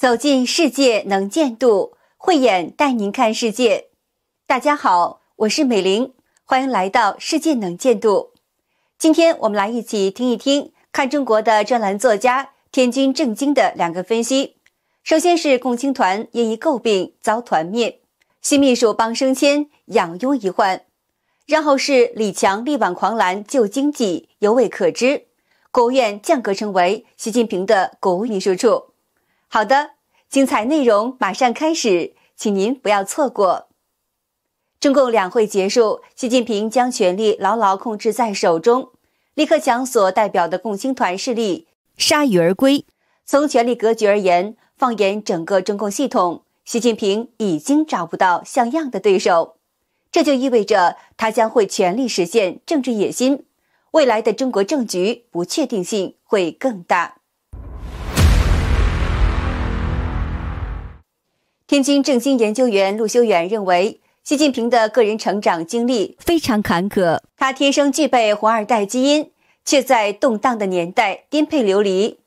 走进世界能见度，慧眼带您看世界。大家好，我是美玲，欢迎来到世界能见度。今天我们来一起听一听看中国的专栏作家天津正经的两个分析。首先是共青团因一诟病遭团灭，新秘书帮升迁养慵一患。然后是李强力挽狂澜救经济，尤为可知。国务院降格成为习近平的国务秘书处。好的，精彩内容马上开始，请您不要错过。中共两会结束，习近平将权力牢牢控制在手中，李克强所代表的共青团势力铩羽而归。从权力格局而言，放眼整个中共系统，习近平已经找不到像样的对手，这就意味着他将会全力实现政治野心，未来的中国政局不确定性会更大。天津正经研究员陆修远认为，习近平的个人成长经历非常坎坷。他天生具备“红二代”基因，却在动荡的年代颠沛流离。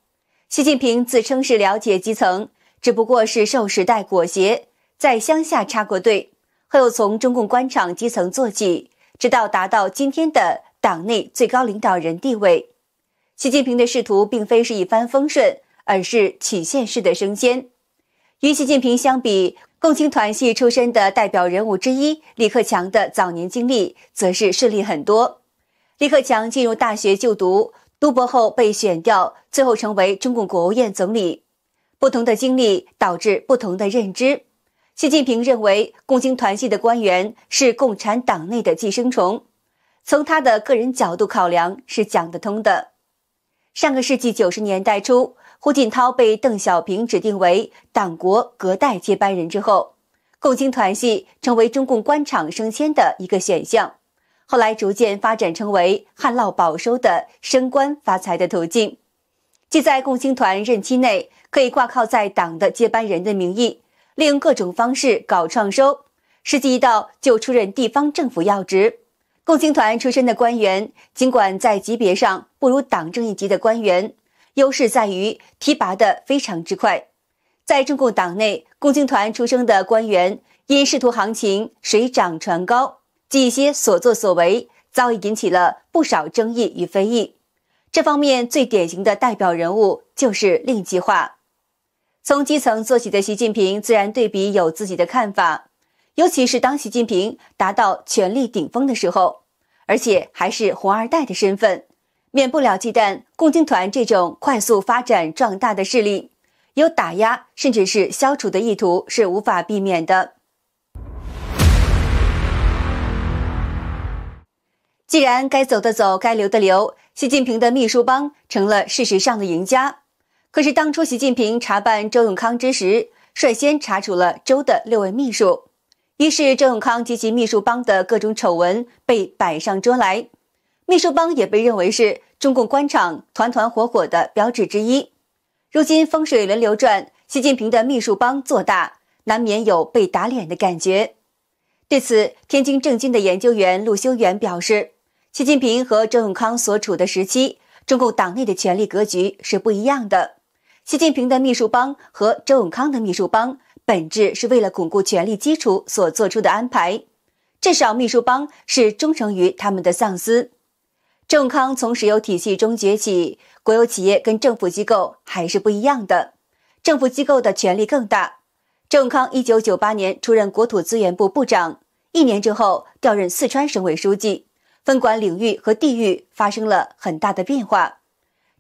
习近平自称是了解基层，只不过是受时代裹挟，在乡下插过队，后又从中共官场基层做起，直到达到今天的党内最高领导人地位。习近平的仕途并非是一帆风顺，而是曲线式的升迁。与习近平相比，共青团系出身的代表人物之一李克强的早年经历则是顺利很多。李克强进入大学就读，读博后被选调，最后成为中共国务院总理。不同的经历导致不同的认知。习近平认为共青团系的官员是共产党内的寄生虫，从他的个人角度考量是讲得通的。上个世纪九十年代初。胡锦涛被邓小平指定为党国隔代接班人之后，共青团系成为中共官场升迁的一个选项，后来逐渐发展成为旱涝保收的升官发财的途径。即在共青团任期内，可以挂靠在党的接班人的名义，利用各种方式搞创收，时机一到就出任地方政府要职。共青团出身的官员，尽管在级别上不如党政一级的官员。优势在于提拔的非常之快，在中共党内，共青团出生的官员因仕途行情水涨船高，及一些所作所为，早已引起了不少争议与非议。这方面最典型的代表人物就是令计划。从基层做起的习近平，自然对比有自己的看法，尤其是当习近平达到权力顶峰的时候，而且还是红二代的身份。免不了忌惮共青团这种快速发展壮大的势力，有打压甚至是消除的意图是无法避免的。既然该走的走，该留的留，习近平的秘书帮成了事实上的赢家。可是当初习近平查办周永康之时，率先查处了周的六位秘书，一是周永康及其秘书帮的各种丑闻被摆上桌来。秘书帮也被认为是中共官场团团伙伙的标志之一。如今风水轮流转，习近平的秘书帮做大，难免有被打脸的感觉。对此，天津政经的研究员陆修元表示，习近平和周永康所处的时期，中共党内的权力格局是不一样的。习近平的秘书帮和周永康的秘书帮，本质是为了巩固权力基础所做出的安排。至少，秘书帮是忠诚于他们的上司。郑康从石油体系中崛起，国有企业跟政府机构还是不一样的，政府机构的权力更大。郑康一九九八年出任国土资源部部长，一年之后调任四川省委书记，分管领域和地域发生了很大的变化。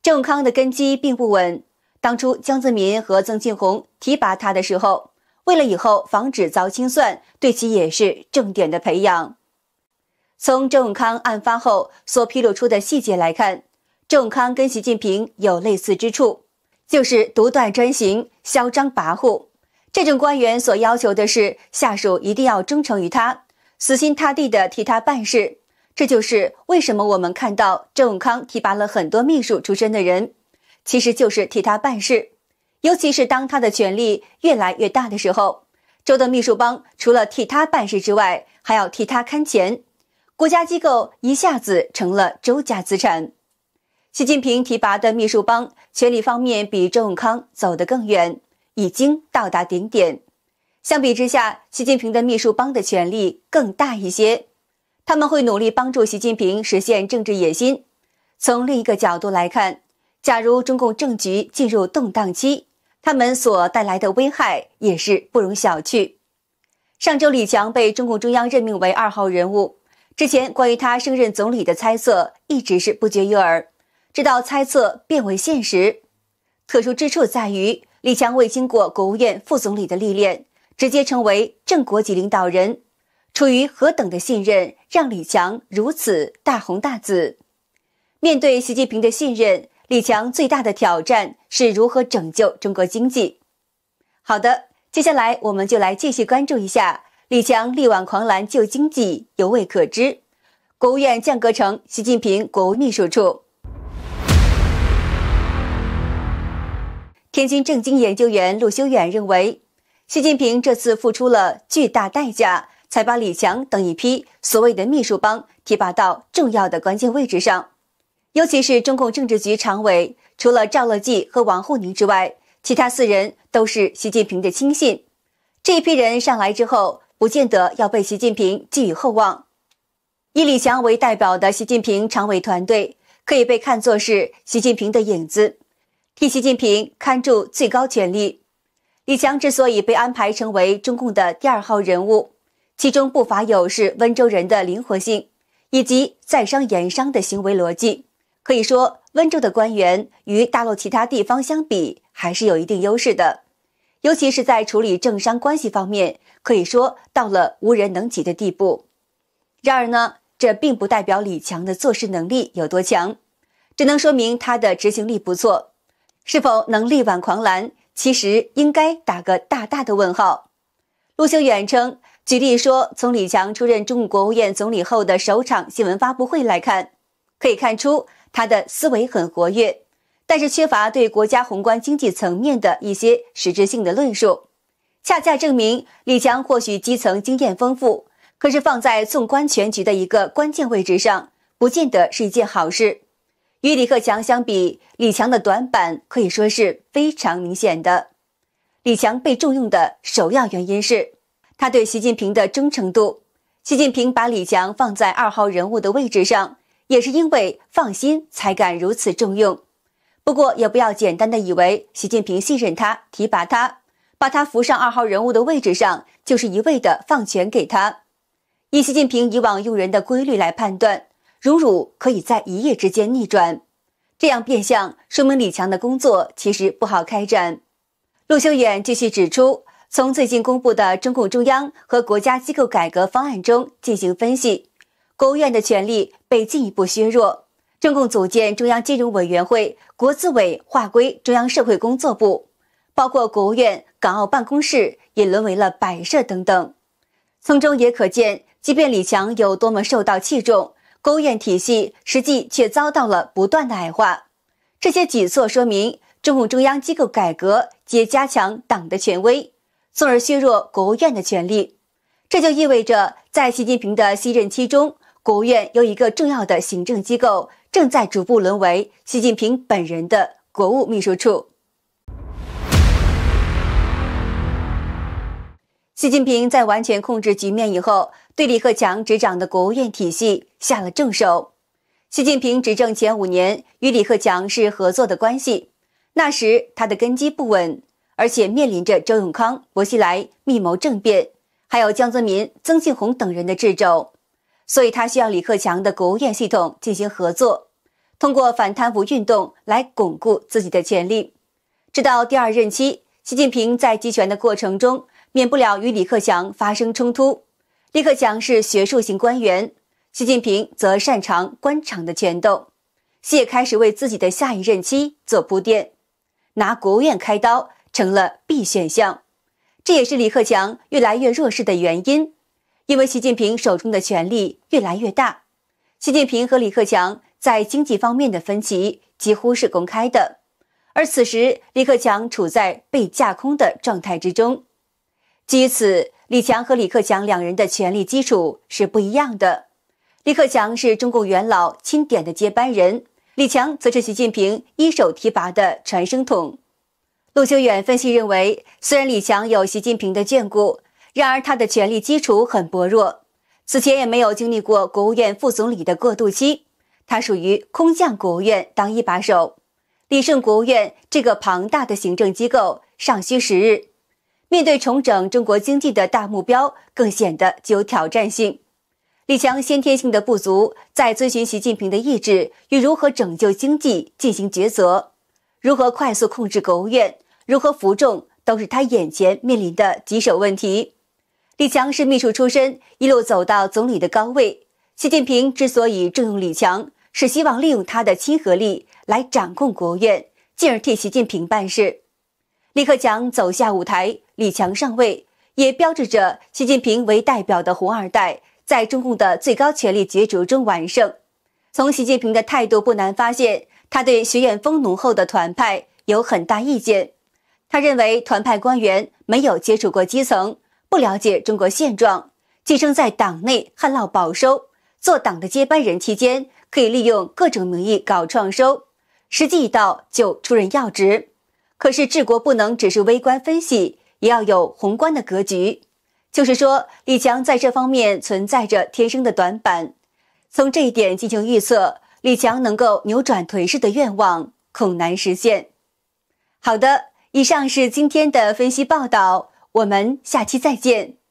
郑康的根基并不稳，当初江泽民和曾庆红提拔他的时候，为了以后防止遭清算，对其也是重点的培养。从郑永康案发后所披露出的细节来看，郑永康跟习近平有类似之处，就是独断专行、嚣张跋扈。这种官员所要求的是，下属一定要忠诚于他，死心塌地地替他办事。这就是为什么我们看到郑永康提拔了很多秘书出身的人，其实就是替他办事。尤其是当他的权力越来越大的时候，周的秘书帮除了替他办事之外，还要替他看钱。国家机构一下子成了周家资产。习近平提拔的秘书帮权力方面比周永康走得更远，已经到达顶点。相比之下，习近平的秘书帮的权力更大一些，他们会努力帮助习近平实现政治野心。从另一个角度来看，假如中共政局进入动荡期，他们所带来的危害也是不容小觑。上周，李强被中共中央任命为二号人物。之前关于他升任总理的猜测一直是不绝于耳，直到猜测变为现实。特殊之处在于，李强未经过国务院副总理的历练，直接成为正国级领导人。出于何等的信任，让李强如此大红大紫？面对习近平的信任，李强最大的挑战是如何拯救中国经济。好的，接下来我们就来继续关注一下。李强力挽狂澜救经济，犹未可知。国务院降格成习近平国务秘书处。天津政经研究员陆修远认为，习近平这次付出了巨大代价，才把李强等一批所谓的秘书帮提拔到重要的关键位置上。尤其是中共政治局常委，除了赵乐际和王沪宁之外，其他四人都是习近平的亲信。这一批人上来之后。不见得要被习近平寄予厚望。以李强为代表的习近平常委团队，可以被看作是习近平的影子，替习近平看住最高权力。李强之所以被安排成为中共的第二号人物，其中不乏有是温州人的灵活性，以及在商言商的行为逻辑。可以说，温州的官员与大陆其他地方相比，还是有一定优势的。尤其是在处理政商关系方面，可以说到了无人能及的地步。然而呢，这并不代表李强的做事能力有多强，只能说明他的执行力不错。是否能力挽狂澜，其实应该打个大大的问号。陆秀远称，举例说，从李强出任中国国务院总理后的首场新闻发布会来看，可以看出他的思维很活跃。但是缺乏对国家宏观经济层面的一些实质性的论述，恰恰证明李强或许基层经验丰富，可是放在纵观全局的一个关键位置上，不见得是一件好事。与李克强相比，李强的短板可以说是非常明显的。李强被重用的首要原因是他对习近平的忠诚度。习近平把李强放在二号人物的位置上，也是因为放心才敢如此重用。不过，也不要简单的以为习近平信任他、提拔他，把他扶上二号人物的位置上，就是一味的放权给他。以习近平以往用人的规律来判断，荣辱可以在一夜之间逆转。这样变相说明李强的工作其实不好开展。陆秀远继续指出，从最近公布的中共中央和国家机构改革方案中进行分析，国务院的权力被进一步削弱。中共组建中央金融委员会，国资委划归中央社会工作部，包括国务院港澳办公室也沦为了摆设等等。从中也可见，即便李强有多么受到器重，国务院体系实际却遭到了不断的矮化。这些举措说明，中共中央机构改革皆加强党的权威，从而削弱国务院的权力。这就意味着，在习近平的新任期中。国务院由一个重要的行政机构，正在逐步沦为习近平本人的国务秘书处。习近平在完全控制局面以后，对李克强执掌的国务院体系下了重手。习近平执政前五年与李克强是合作的关系，那时他的根基不稳，而且面临着周永康、薄熙来密谋政变，还有江泽民、曾庆红等人的掣肘。所以他需要李克强的国务院系统进行合作，通过反贪腐运动来巩固自己的权力。直到第二任期，习近平在集权的过程中免不了与李克强发生冲突。李克强是学术型官员，习近平则擅长官场的权斗。谢开始为自己的下一任期做铺垫，拿国务院开刀成了 B 选项，这也是李克强越来越弱势的原因。因为习近平手中的权力越来越大，习近平和李克强在经济方面的分歧几乎是公开的。而此时，李克强处在被架空的状态之中。基于此，李强和李克强两人的权力基础是不一样的。李克强是中共元老钦点的接班人，李强则是习近平一手提拔的传声筒。陆修远分析认为，虽然李强有习近平的眷顾。然而，他的权力基础很薄弱，此前也没有经历过国务院副总理的过渡期。他属于空降国务院当一把手，理顺国务院这个庞大的行政机构尚需时日。面对重整中国经济的大目标，更显得具有挑战性。李强先天性的不足，在遵循习近平的意志与如何拯救经济进行抉择，如何快速控制国务院，如何服众，都是他眼前面临的棘手问题。李强是秘书出身，一路走到总理的高位。习近平之所以重用李强，是希望利用他的亲和力来掌控国务院，进而替习近平办事。李克强走下舞台，李强上位，也标志着习近平为代表的“红二代”在中共的最高权力角逐中完胜。从习近平的态度不难发现，他对徐远峰浓厚的团派有很大意见。他认为团派官员没有接触过基层。不了解中国现状，寄生在党内旱涝保收，做党的接班人期间，可以利用各种名义搞创收，时机一到就出任要职。可是治国不能只是微观分析，也要有宏观的格局。就是说，李强在这方面存在着天生的短板。从这一点进行预测，李强能够扭转颓势的愿望恐难实现。好的，以上是今天的分析报道。我们下期再见。